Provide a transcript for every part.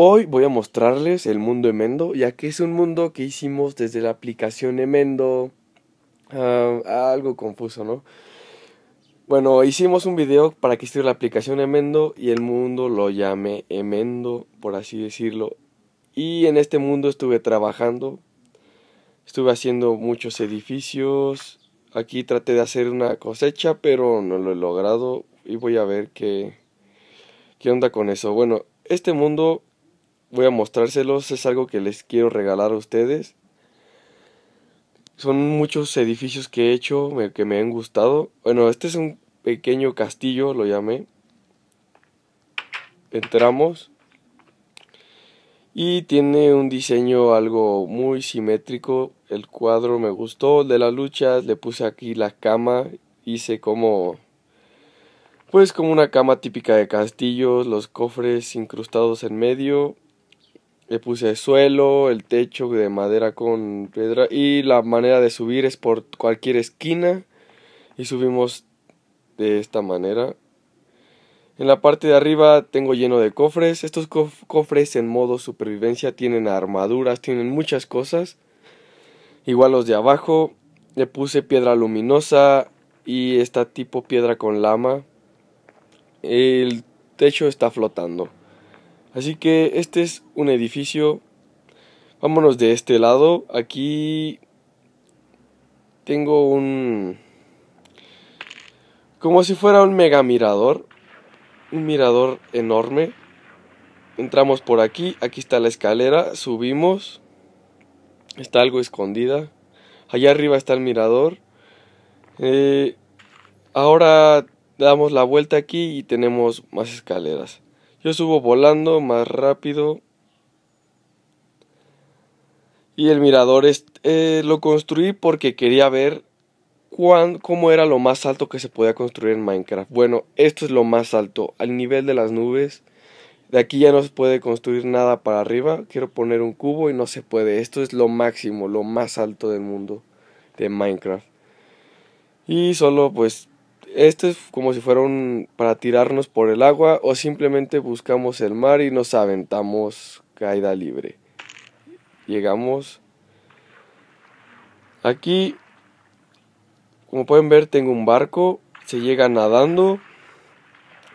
Hoy voy a mostrarles el mundo Emendo, ya que es un mundo que hicimos desde la aplicación Emendo. Ah, algo confuso, ¿no? Bueno, hicimos un video para que esté la aplicación Emendo y el mundo lo llame Emendo, por así decirlo. Y en este mundo estuve trabajando, estuve haciendo muchos edificios. Aquí traté de hacer una cosecha, pero no lo he logrado y voy a ver qué, qué onda con eso. Bueno, este mundo voy a mostrárselos, es algo que les quiero regalar a ustedes. Son muchos edificios que he hecho, que me han gustado. Bueno, este es un pequeño castillo, lo llamé. Entramos. Y tiene un diseño algo muy simétrico. El cuadro me gustó, el de las luchas. Le puse aquí la cama. Hice como... Pues como una cama típica de castillos, los cofres incrustados en medio, le puse suelo, el techo de madera con piedra y la manera de subir es por cualquier esquina y subimos de esta manera. En la parte de arriba tengo lleno de cofres. Estos cofres en modo supervivencia tienen armaduras, tienen muchas cosas. Igual los de abajo. Le puse piedra luminosa y esta tipo piedra con lama. El techo está flotando. Así que este es un edificio. Vámonos de este lado. Aquí tengo un... Como si fuera un mega mirador. Un mirador enorme. Entramos por aquí. Aquí está la escalera. Subimos. Está algo escondida. Allá arriba está el mirador. Eh, ahora damos la vuelta aquí y tenemos más escaleras. Yo subo volando más rápido. Y el mirador eh, lo construí porque quería ver cuán, cómo era lo más alto que se podía construir en Minecraft. Bueno, esto es lo más alto, al nivel de las nubes. De aquí ya no se puede construir nada para arriba. Quiero poner un cubo y no se puede. Esto es lo máximo, lo más alto del mundo de Minecraft. Y solo pues esto es como si un para tirarnos por el agua o simplemente buscamos el mar y nos aventamos caída libre. Llegamos aquí, como pueden ver, tengo un barco, se llega nadando,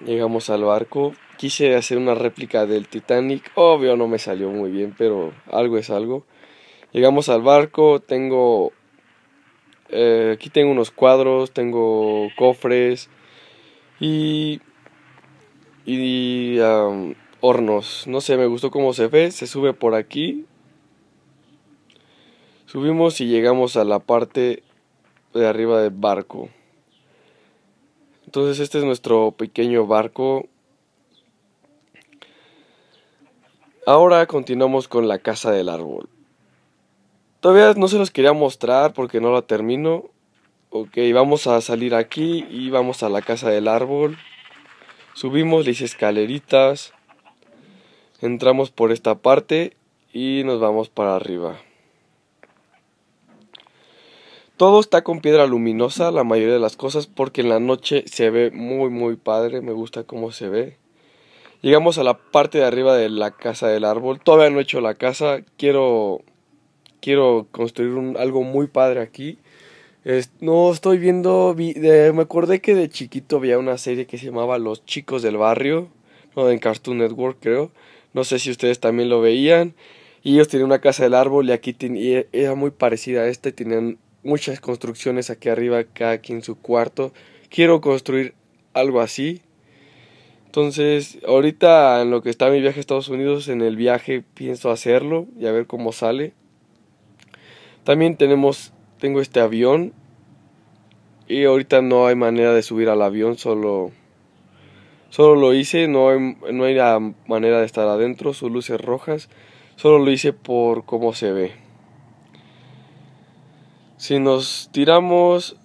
llegamos al barco, quise hacer una réplica del Titanic, obvio no me salió muy bien, pero algo es algo. Llegamos al barco, tengo eh, aquí tengo unos cuadros, tengo cofres y, hornos. No sé, me gustó cómo se ve. Se sube por aquí. Subimos y llegamos a la parte de arriba del barco. Entonces este es nuestro pequeño barco. Ahora continuamos con la casa del árbol. Todavía no se los quería mostrar porque no la termino. Ok, vamos a salir aquí y vamos a la casa del árbol. Subimos las escaleritas. Entramos por esta parte y nos vamos para arriba. Todo está con piedra luminosa, la mayoría de las cosas, porque en la noche se ve muy muy padre, me gusta cómo se ve. Llegamos a la parte de arriba de la casa del árbol, todavía no he hecho la casa, quiero quiero construir un, algo muy padre aquí. no, estoy viendo, me acordé que de chiquito había una serie que se llamaba Los Chicos del Barrio, no, en Cartoon Network creo. No sé si ustedes también lo veían. Y ellos tenían una casa del árbol y aquí e, era muy parecida a esta y tenían muchas construcciones aquí arriba, aquí en su cuarto. Quiero construir algo así. Entonces, ahorita en lo que está mi viaje a Estados Unidos, en el viaje pienso hacerlo y a ver cómo sale. También tenemos, tengo este avión y ahorita no hay manera de subir al avión, solo, solo lo hice, no hay, no hay manera de estar adentro, sus luces rojas, solo lo hice por cómo se ve. Si nos tiramos,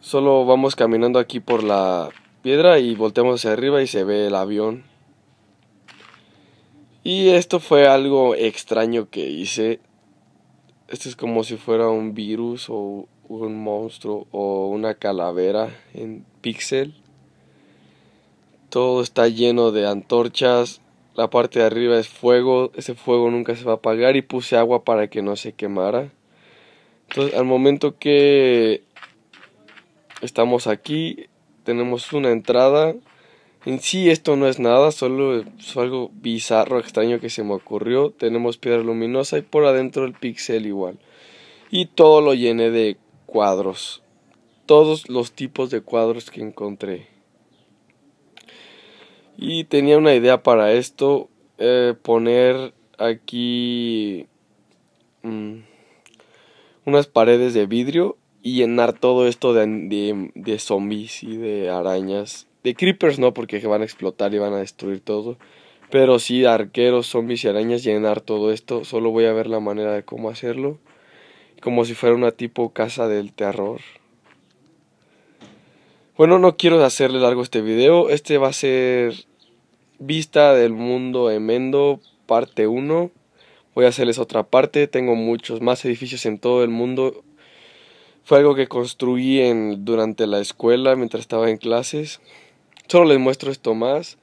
solo vamos caminando aquí por la piedra y volteamos hacia arriba y se ve el avión. Y esto fue algo extraño que hice. Este es como si fuera un virus o un monstruo o una calavera en pixel. Todo está lleno de antorchas. La parte de arriba es fuego. Ese fuego nunca se va a apagar y puse agua para que no se quemara. Entonces, al momento que estamos aquí, tenemos una entrada en sí esto no es nada, solo es algo bizarro, extraño que se me ocurrió. Tenemos piedra luminosa y por adentro el pixel igual. Y todo lo llené de cuadros. Todos los tipos de cuadros que encontré. Y tenía una idea para esto. Eh, poner aquí mm, unas paredes de vidrio y llenar todo esto de, de, de zombies y de arañas creepers no, porque van a explotar y van a destruir todo. Pero sí, arqueros, zombies y arañas llenar todo esto. Solo voy a ver la manera de cómo hacerlo. Como si fuera una tipo casa del terror. Bueno, no quiero hacerle largo este video. Este va a ser Vista del Mundo Emendo, parte 1. Voy a hacerles otra parte. Tengo muchos más edificios en todo el mundo. Fue algo que construí en, durante la escuela mientras estaba en clases. Solo les muestro esto más,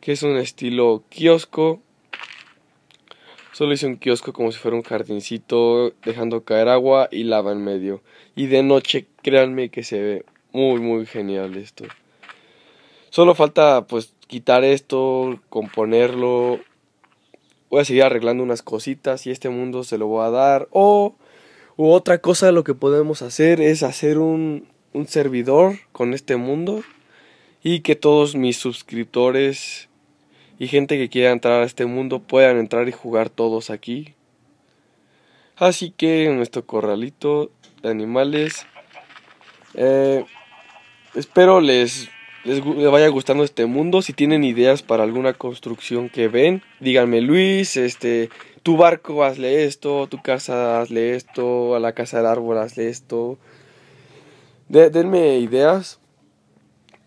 que es un estilo kiosco. Solo hice un kiosco como si fuera un jardincito, dejando caer agua y lava en medio. Y de noche, créanme que se ve muy, muy genial esto. Solo falta pues quitar esto, componerlo. Voy a seguir arreglando unas cositas y este mundo se lo voy a dar. O u otra cosa lo que podemos hacer es hacer un, un servidor con este mundo y que todos mis suscriptores y gente que quiera entrar a este mundo puedan entrar y jugar todos aquí. Así que en nuestro corralito de animales. Eh, espero les, les, vaya gustando este mundo. Si tienen ideas para alguna construcción que ven, díganme Luis, este, tu barco hazle esto, tu casa hazle esto, a la casa del árbol hazle esto. denme ideas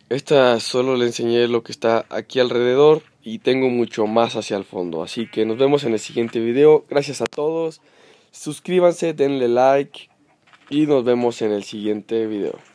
esta solo le enseñé lo que está aquí alrededor y tengo mucho más hacia el fondo. Así que nos vemos en el siguiente video. Gracias a todos. Suscríbanse, denle like y nos vemos en el siguiente video.